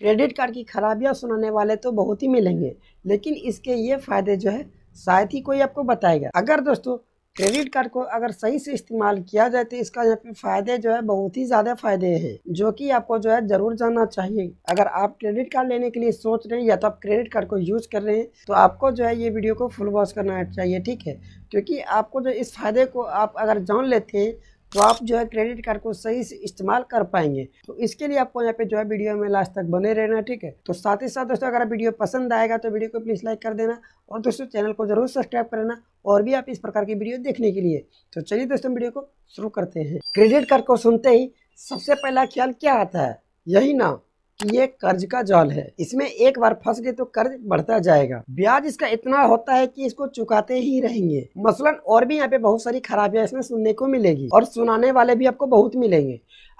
credit card की खराबियाँ सुनाने वाले तो बहुत ही मिलेंगे लेकिन इसके ये फ़ायदे जो है शायद ही कोई आपको बताएगा अगर दोस्तों क्रेडिट कार्ड को अगर सही से इस्तेमाल किया जाए तो इसका यहाँ पे फायदे जो है बहुत ही ज्यादा फायदे हैं जो कि आपको जो है जरूर जानना चाहिए अगर आप क्रेडिट कार्ड लेने के लिए सोच रहे हैं या तो आप क्रेडिट कार्ड को यूज कर रहे हैं तो आपको जो है ये वीडियो को फुल वॉच करना चाहिए ठीक है क्योंकि आपको जो इस फायदे को आप अगर जान लेते हैं तो आप जो है क्रेडिट कार्ड को सही से इस्तेमाल कर पाएंगे तो इसके लिए आपको यहाँ पे जो है वीडियो में लास्ट तक बने रहना ठीक है तो साथ ही साथ दोस्तों अगर वीडियो पसंद आएगा तो वीडियो को प्लीज़ लाइक कर देना और दोस्तों चैनल को जरूर सब्सक्राइब कर लेना और भी आप इस प्रकार की वीडियो देखने के लिए तो चलिए दोस्तों वीडियो को शुरू करते हैं क्रेडिट कार्ड को सुनते ही सबसे पहला ख्याल क्या आता है यही नाम कि ये कर्ज का जाल है इसमें एक बार फंस गए तो कर्ज बढ़ता जाएगा ब्याज इसका इतना होता है कि इसको चुकाते ही रहेंगे मसलन और भी यहाँ पे बहुत सारी खराबियां इसमें सुनने को मिलेगी और सुनाने वाले भी आपको बहुत मिलेंगे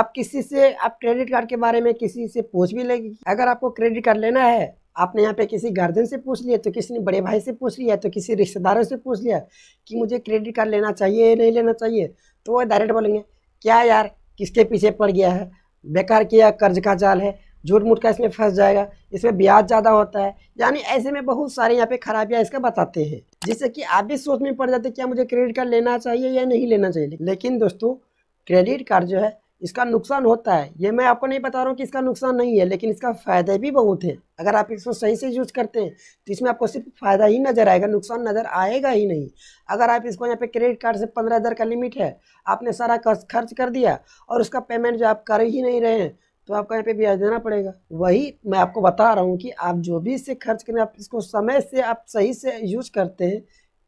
आप किसी से आप क्रेडिट कार्ड के बारे में किसी से पूछ भी लेगी अगर आपको क्रेडिट कार्ड लेना है आपने यहाँ पे किसी गार्जियन से पूछ लिया तो किसी ने बड़े भाई से पूछ लिया तो किसी रिश्तेदारों से पूछ लिया कि मुझे क्रेडिट कार्ड लेना चाहिए नहीं लेना चाहिए तो वो डायरेक्ट बोलेंगे क्या यार किसके पीछे पड़ गया है बेकार किया कर्ज का जाल है झूठ मूठ का इसमें फंस जाएगा इसमें ब्याज ज़्यादा होता है यानी ऐसे में बहुत सारे यहाँ पे खराबियाँ इसका बताते हैं जिससे कि आप भी सोच में पड़ जाते क्या मुझे क्रेडिट कार्ड लेना चाहिए या नहीं लेना चाहिए लेकिन दोस्तों क्रेडिट कार्ड जो है इसका नुकसान होता है ये मैं आपको नहीं बता रहा हूँ कि इसका नुकसान नहीं है लेकिन इसका फ़ायदा भी बहुत है अगर आप इसको सही से यूज करते हैं तो इसमें आपको सिर्फ फ़ायदा ही नज़र आएगा नुकसान नज़र आएगा ही नहीं अगर आप इसको यहाँ पे क्रेडिट कार्ड से पंद्रह हज़ार का लिमिट है आपने सारा खर्च कर दिया और उसका पेमेंट जो आप कर ही नहीं रहे हैं तो आपका यहाँ पे ब्याज देना पड़ेगा वही मैं आपको बता रहा हूँ कि आप जो भी इससे खर्च करें आप इसको समय से आप सही से यूज करते हैं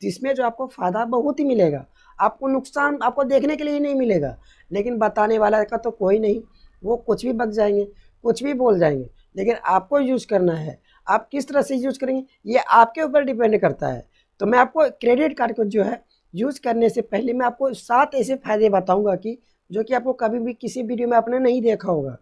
तो इसमें जो आपको फ़ायदा बहुत ही मिलेगा आपको नुकसान आपको देखने के लिए नहीं मिलेगा लेकिन बताने वाला का तो कोई नहीं वो कुछ भी बक जाएंगे कुछ भी बोल जाएंगे लेकिन आपको यूज़ करना है आप किस तरह से यूज करेंगे ये आपके ऊपर डिपेंड करता है तो मैं आपको क्रेडिट कार्ड को जो है यूज़ करने से पहले मैं आपको सात ऐसे फ़ायदे बताऊंगा कि जो कि आपको कभी भी किसी वीडियो में आपने नहीं देखा होगा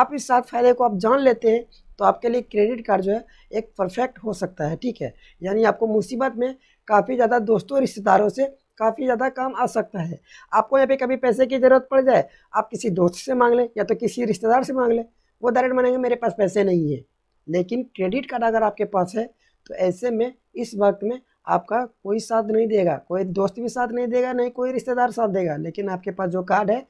आप इस सात फायदे को आप जान लेते हैं तो आपके लिए क्रेडिट कार्ड जो है एक परफेक्ट हो सकता है ठीक है यानी आपको मुसीबत में काफ़ी ज़्यादा दोस्तों रिश्तेदारों से काफ़ी ज़्यादा काम आ सकता है आपको यहाँ पे कभी पैसे की ज़रूरत पड़ जाए आप किसी दोस्त से मांग लें या तो किसी रिश्तेदार से मांग लें वो डायरेक्ट मानेंगे मेरे पास पैसे नहीं है लेकिन क्रेडिट कार्ड अगर आपके पास है तो ऐसे में इस वक्त में आपका कोई साथ नहीं देगा कोई दोस्त भी साथ नहीं देगा नहीं कोई रिश्तेदार साथ देगा लेकिन आपके पास जो कार्ड है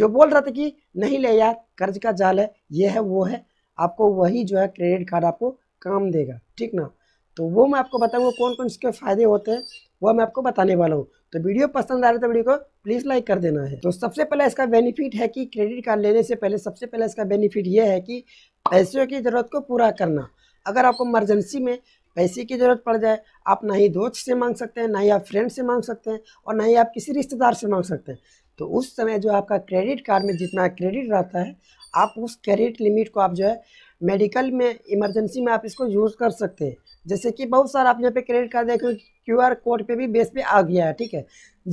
जो बोल रहा था कि नहीं ले यार कर्ज का जाल है ये है वो है आपको वही जो है क्रेडिट कार्ड आपको काम देगा ठीक ना तो वो मैं आपको बताऊँगा कौन कौन इसके फ़ायदे होते हैं वह मैं आपको बताने वाला हूँ तो वीडियो पसंद आ रहा तो वीडियो को प्लीज़ लाइक कर देना है तो सबसे पहले इसका बेनिफिट है कि क्रेडिट कार्ड लेने से पहले सबसे पहले इसका बेनिफिट यह है कि पैसों की ज़रूरत को पूरा करना अगर आपको इमरजेंसी में पैसे की ज़रूरत पड़ जाए आप ना ही दोस्त से मांग सकते हैं ना ही आप फ्रेंड से मांग सकते हैं और ना ही आप किसी रिश्तेदार से मांग सकते हैं तो उस समय जो आपका क्रेडिट कार्ड में जितना क्रेडिट रहता है आप उस क्रेडिट लिमिट को आप जो है मेडिकल में इमरजेंसी में आप इसको यूज़ कर सकते हैं जैसे कि बहुत सारा आप यहाँ पे क्रेडिट कार्ड देख क्यू आर कोड पे भी बेस पे आ गया है ठीक है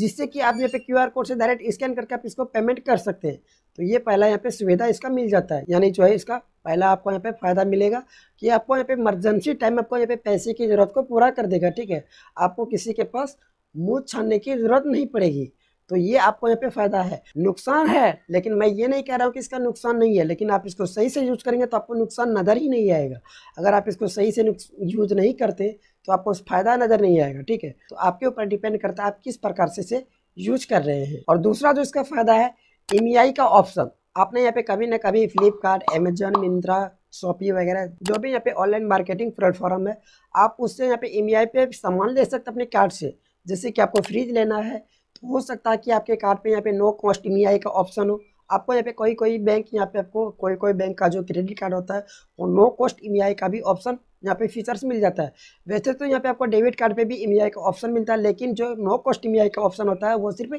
जिससे कि आप यहाँ पे क्यू आर कोड से डायरेक्ट स्कैन करके आप इसको पेमेंट कर सकते हैं तो ये पहला यहाँ पे सुविधा इसका मिल जाता है यानी जो है इसका पहला आपको यहाँ पे फ़ायदा मिलेगा कि आपको यहाँ पे इमरजेंसी टाइम आपको यहाँ पे पैसे की ज़रूरत को पूरा कर देगा ठीक है आपको किसी के पास मुँह छानने की ज़रूरत नहीं पड़ेगी तो ये आपको यहाँ पे फायदा है नुकसान है लेकिन मैं ये नहीं कह रहा हूँ कि इसका नुकसान नहीं है लेकिन आप इसको सही से यूज करेंगे तो आपको नुकसान नज़र ही नहीं आएगा अगर आप इसको सही से यूज नहीं करते तो आपको फायदा नज़र नहीं आएगा ठीक है तो आपके ऊपर डिपेंड करता है आप किस प्रकार से इसे यूज कर रहे हैं और दूसरा जो इसका फायदा है एम e का ऑप्शन आपने यहाँ पे कभी ना कभी फ्लिपकार्ट अमेजोन मिंत्रा शॉपी वगैरह जो भी यहाँ पे ऑनलाइन मार्केटिंग प्लेटफॉर्म है आप उससे यहाँ पे एम e पे सामान ले सकते अपने कार्ड से जैसे कि आपको फ्रिज लेना है तो हो सकता है कि आपके कार्ड पे यहाँ पे नो कॉस्ट ई का ऑप्शन हो आपको यहाँ पे कोई कोई बैंक यहाँ पे आपको कोई कोई बैंक का जो क्रेडिट कार्ड होता है वो नो कॉस्ट ई का भी ऑप्शन यहाँ पे फीचर्स मिल जाता है वैसे तो यहाँ पे आपको डेबिट कार्ड पे भी ई e का ऑप्शन मिलता है लेकिन जो नो कॉस्ट ई का ऑप्शन होता है वो सिर्फ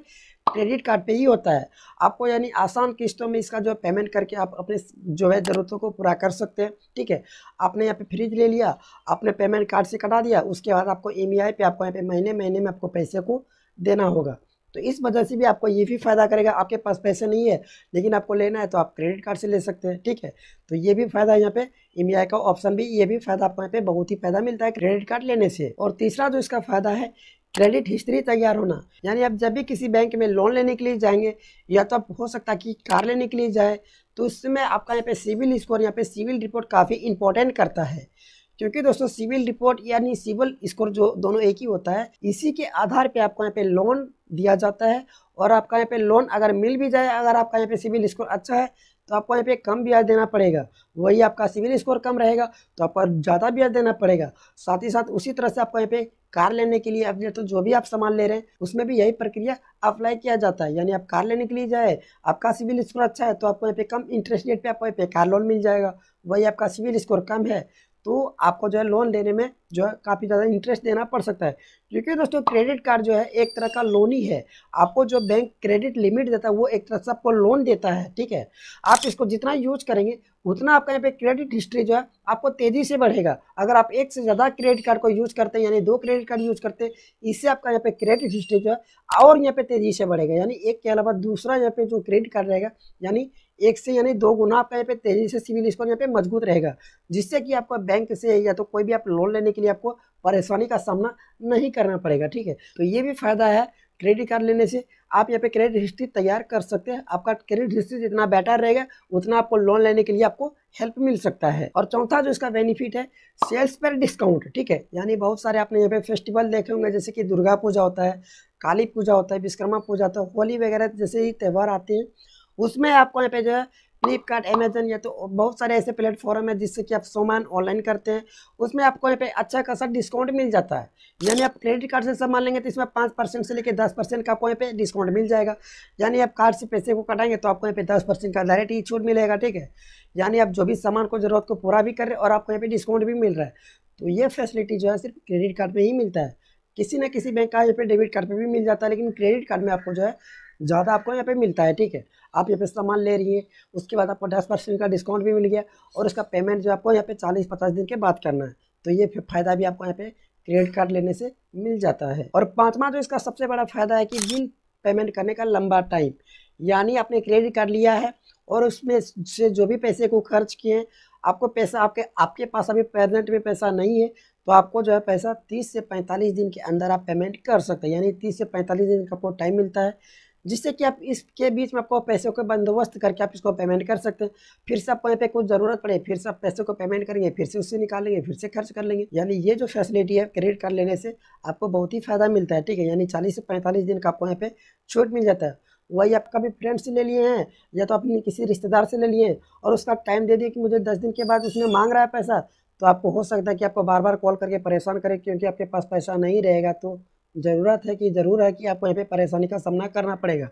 क्रेडिट कार्ड पे ही होता है आपको यानी आसान किस्तों में इसका जो पेमेंट करके आप अपने जो है ज़रूरतों को पूरा कर सकते हैं ठीक है आपने यहाँ पे फ्रिज ले लिया आपने पेमेंट कार्ड से कटा दिया उसके बाद आपको ई e पे आपको यहाँ पे महीने महीने में आपको पैसे को देना होगा तो इस वजह से भी आपको ये भी फ़ायदा करेगा आपके पास पैसे नहीं है लेकिन आपको लेना है तो आप क्रेडिट कार्ड से ले सकते हैं ठीक है तो ये भी फ़ायदा है यहाँ पे एम e का ऑप्शन भी ये भी फ़ायदा आपको यहाँ पे बहुत ही फ़ायदा मिलता है क्रेडिट कार्ड लेने से और तीसरा जो इसका फ़ायदा है क्रेडिट हिस्ट्री तैयार होना यानी आप जब भी किसी बैंक में लोन लेने के लिए जाएंगे या तो आप हो सकता है कि कार लेने के लिए जाए तो उसमें आपका यहाँ पे सिविल स्कोर यहाँ पे सिविल रिपोर्ट काफ़ी इंपॉर्टेंट करता है क्योंकि दोस्तों सिविल रिपोर्ट यानी सिविल स्कोर जो दोनों एक ही होता है इसी के आधार पे आपको यहाँ पे लोन दिया जाता है और आपका यहाँ पे लोन अगर मिल भी जाए अगर आपका यहाँ पे सिविल स्कोर अच्छा है तो आपको यहाँ पे कम ब्याज देना पड़ेगा वही आपका सिविल स्कोर कम रहेगा तो आपको ज़्यादा ब्याज देना पड़ेगा साथ ही साथ उसी तरह से आपको यहाँ पे कार लेने के लिए अपने तो जो भी आप सामान ले रहे हैं उसमें भी यही प्रक्रिया अप्लाई किया जाता है यानी आप कार लेने के लिए जाए आपका सिविल स्कोर अच्छा है तो आपको यहाँ पे कम इंटरेस्ट रेट पे आपको यहाँ पे कार लोन मिल जाएगा वही आपका सिविल स्कोर कम है तो आपको जो है लोन लेने में जो है काफ़ी ज़्यादा इंटरेस्ट देना पड़ सकता है क्योंकि दोस्तों क्रेडिट कार्ड जो है एक तरह का लोन ही है आपको जो बैंक क्रेडिट लिमिट देता है वो एक तरह से आपको लोन देता है ठीक है आप इसको जितना यूज करेंगे उतना आपका यहाँ पे क्रेडिट हिस्ट्री जो है आपको तेज़ी से बढ़ेगा अगर आप एक से ज़्यादा क्रेडिट कार्ड को यूज़ करते हैं यानी दो क्रेडिट कार्ड यूज़ करते हैं इससे आपका यहाँ पे क्रेडिट हिस्ट्री जो है और यहाँ पे तेज़ी से बढ़ेगा यानी एक के अलावा दूसरा यहाँ पे जो क्रेडिट कार्ड रहेगा यानी एक से यानी दो गुना आपका यहाँ पे तेजी से सिविल स्कोर यहाँ पे मजबूत रहेगा जिससे कि आपका बैंक से या तो कोई भी आप लोन लेने के लिए आपको परेशानी का सामना नहीं करना पड़ेगा ठीक है तो ये भी फायदा है क्रेडिट कार्ड लेने से आप यहाँ पे क्रेडिट हिस्ट्री तैयार कर सकते हैं आपका क्रेडिट हिस्ट्री जितना बेटर रहेगा उतना आपको लोन लेने के लिए आपको हेल्प मिल सकता है और चौथा जो इसका बेनिफिट है सेल्स पर डिस्काउंट ठीक है यानी बहुत सारे आपने यहाँ पे फेस्टिवल देखे होंगे जैसे कि दुर्गा पूजा होता है काली पूजा होता है विश्वकर्मा पूजा होता है होली वगैरह जैसे ही त्यौहार आते हैं उसमें आपको यहाँ पे जो है फ्लिपकार्ट अमेजन या तो बहुत सारे ऐसे प्लेटफॉर्म है जिससे कि आप सामान ऑनलाइन करते हैं उसमें आपको यहाँ पे अच्छा खासा डिस्काउंट मिल जाता है यानी आप क्रेडिट कार्ड से सामान लेंगे तो इसमें पाँच परसेंट से लेकर दस परसेंट का आपको यहाँ पे डिस्काउंट मिल जाएगा यानी आप कार्ड से पैसे को कटाएंगे तो आपको यहाँ पे दस परसेंट का डायरेक्ट ही छूट मिलेगा ठीक है यानी आप जो भी सामान को जरूरत को पूरा भी कर रहे हैं और आपको यहाँ पे डिस्काउंट भी मिल रहा है तो ये फैसिलिटी जो है सिर्फ क्रेडिट कार्ड में ही मिलता है किसी न किसी बैंक का यहाँ पे डेबिट कार्ड पर भी मिल जाता है लेकिन क्रेडिट कार्ड में आपको जो है ज़्यादा आपको यहाँ पे मिलता है ठीक है आप यहाँ पे सामान ले रही हैं उसके बाद आपको दस परसेंट का डिस्काउंट भी मिल गया और उसका पेमेंट जो आपको यहाँ पे चालीस पचास दिन के बाद करना है तो ये फ़ायदा भी आपको यहाँ पे क्रेडिट कार्ड लेने से मिल जाता है और पाँचवा जो इसका सबसे बड़ा फ़ायदा है कि बिल पेमेंट करने का लंबा टाइम यानी आपने क्रेडिट कार्ड लिया है और उसमें से जो भी पैसे को खर्च किए हैं आपको पैसा आपके आपके पास अभी प्रेजेंट में पैसा नहीं है तो आपको जो है पैसा 30 से 45 दिन के अंदर आप पेमेंट कर सकते हैं यानी 30 से 45 दिन का आपको टाइम मिलता है जिससे कि आप इसके बीच में आपको पैसों का बंदोबस्त करके आप इसको पेमेंट कर सकते हैं फिर से आप पे कुछ ज़रूरत पड़े फिर से आप पैसों को पेमेंट करेंगे फिर से उससे निकालेंगे फिर से खर्च कर लेंगे यानी ये जो फैसिलिटी है क्रेडिट कार्ड लेने से आपको बहुत ही फ़ायदा मिलता है ठीक है यानी चालीस से पैंतालीस दिन का आपको यहाँ पे छूट मिल जाता है वही आप कभी फ्रेंड से ले लिए हैं या तो अपने किसी रिश्तेदार से ले लिए हैं और उसका टाइम दे दिए कि मुझे दस दिन के बाद उसने मांग रहा है पैसा तो आपको हो सकता है कि आपको बार बार कॉल करके परेशान करे क्योंकि आपके पास पैसा नहीं रहेगा तो ज़रूरत है कि ज़रूर है कि आपको यहाँ पे परेशानी का सामना करना पड़ेगा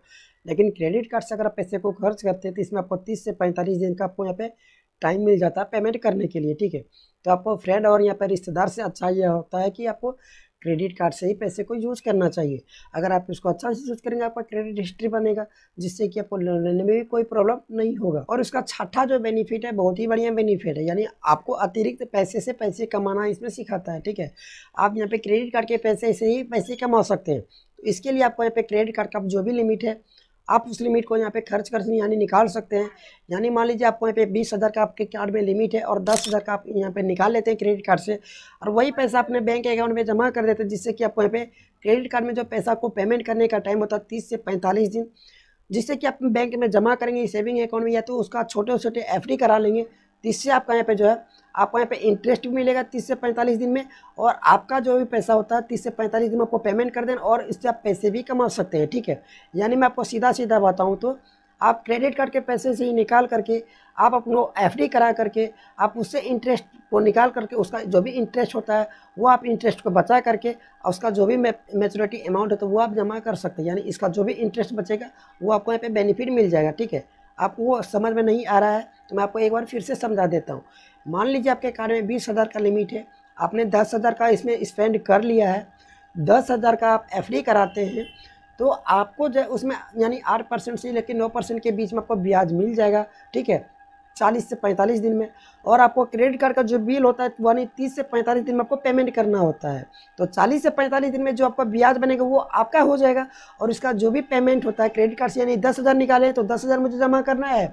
लेकिन क्रेडिट कार्ड से अगर आप पैसे को खर्च करते हैं तो इसमें आपको तीस से पैंतालीस दिन का आपको यहाँ पे टाइम मिल जाता है पेमेंट करने के लिए ठीक है तो आपको फ्रेंड और यहाँ पर रिश्तेदार से अच्छा यह होता है कि आपको क्रेडिट कार्ड से ही पैसे को यूज़ करना चाहिए अगर आप इसको अच्छा से यूज़ करेंगे आपका क्रेडिट हिस्ट्री बनेगा जिससे कि आपको लोन लेने में भी कोई प्रॉब्लम नहीं होगा और इसका छठा जो बेनिफिट है बहुत ही बढ़िया बेनिफिट है यानी आपको अतिरिक्त पैसे से पैसे कमाना इसमें सिखाता है ठीक है आप यहाँ पे क्रेडिट कार्ड के पैसे से ही पैसे कमा सकते हैं तो इसके लिए आपको यहाँ पे क्रेडिट कार्ड का जो भी लिमिट है आप उस लिमिट को यहाँ पे खर्च कर यानी निकाल सकते हैं यानी मान लीजिए आपको यहाँ पे बीस हज़ार का आपके कार्ड में लिमिट है और दस हज़ार का आप यहाँ पे निकाल लेते हैं क्रेडिट कार्ड से और वही पैसा अपने बैंक अकाउंट में जमा कर देते हैं जिससे कि आपको यहाँ पे क्रेडिट कार्ड में जो पैसा आपको पेमेंट करने का टाइम होता है तीस से पैंतालीस दिन जिससे कि आप बैंक में जमा करेंगे सेविंग अकाउंट में या तो उसका छोटे छोटे एफ करा लेंगे जिससे आपका यहाँ पर जो है आपको यहाँ पे इंटरेस्ट भी मिलेगा तीस से पैंतालीस दिन में और आपका जो भी पैसा होता है तीस से पैंतालीस दिन में आपको पेमेंट कर देना और इससे आप पैसे भी कमा सकते हैं ठीक है यानी मैं आपको सीधा सीधा बताऊँ तो आप क्रेडिट कार्ड के पैसे से ही निकाल करके आप अपनो एफ करा करके आप उससे इंटरेस्ट को निकाल करके उसका जो भी इंटरेस्ट होता है वो आप इंटरेस्ट को बचा करके और उसका जो भी मेचोरिटी अमाउंट होता है तो वो आप जमा कर सकते हैं यानी इसका जो भी इंटरेस्ट बचेगा वो आपको यहाँ पे बेनिफिट मिल जाएगा ठीक है आपको वो समझ में नहीं आ रहा है तो मैं आपको एक बार फिर से समझा देता हूँ मान लीजिए आपके कार्ड में बीस हज़ार का लिमिट है आपने दस हज़ार का इसमें स्पेंड कर लिया है दस हज़ार का आप एफ कराते हैं तो आपको जो उसमें यानी आठ परसेंट से लेकर नौ परसेंट के बीच में आपको ब्याज मिल जाएगा ठीक है चालीस से पैंतालीस दिन में और आपको क्रेडिट कार्ड का जो बिल होता है यानी तीस से पैंतालीस दिन में आपको पेमेंट करना होता है तो चालीस से पैंतालीस दिन में जो आपका ब्याज बनेगा वो आपका हो जाएगा और इसका जो भी पेमेंट होता है क्रेडिट कार्ड से यानी दस हज़ार निकाले तो दस हज़ार मुझे जमा करना है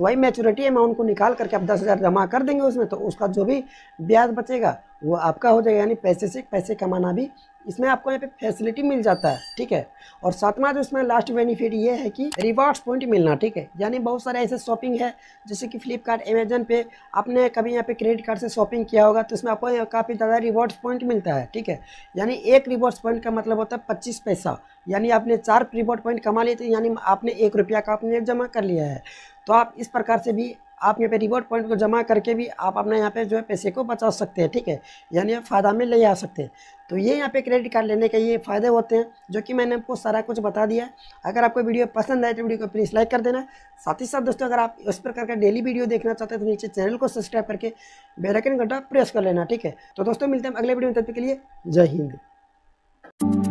तो वही मेचोरिटी अमाउंट को निकाल करके आप दस हज़ार जमा कर देंगे उसमें तो उसका जो भी ब्याज बचेगा वो आपका हो जाएगा यानी पैसे से पैसे कमाना भी इसमें आपको यहाँ पे फैसिलिटी मिल जाता है ठीक है और सातवां जो इसमें लास्ट बेनिफिट ये है कि रिवार्ड्स पॉइंट मिलना ठीक है यानी बहुत सारे ऐसे शॉपिंग है जैसे कि फ्लिपकार्ट अमेजन पे आपने कभी यहाँ पे क्रेडिट कार्ड से शॉपिंग किया होगा तो इसमें आपको काफ़ी ज़्यादा रिवार्ड्स पॉइंट मिलता है ठीक है यानी एक रिवॉर्ड्स पॉइंट का मतलब होता है पच्चीस पैसा यानी आपने चार रिवार्ड पॉइंट कमा लिए थे यानी आपने एक रुपया का आपने जमा कर लिया है तो आप इस प्रकार से भी आप यहाँ पे रिवॉर्ड पॉइंट को जमा करके भी आप अपने यहाँ पे जो है पैसे को बचा सकते हैं ठीक है यानी आप फ़ायदा में ले आ सकते हैं तो ये यहाँ पे क्रेडिट कार्ड लेने के ये फ़ायदे होते हैं जो कि मैंने आपको सारा कुछ बता दिया है अगर आपको वीडियो पसंद आए तो वीडियो को प्लीज़ लाइक कर देना साथ ही साथ दोस्तों अगर आप इस प्रकार का डेली वीडियो देखना चाहते हैं तो नीचे चैनल को सब्सक्राइब करके बेलाइकन घंटा प्रेस कर लेना ठीक है तो दोस्तों मिलते हैं अगले वीडियो में तब तक के लिए जय हिंद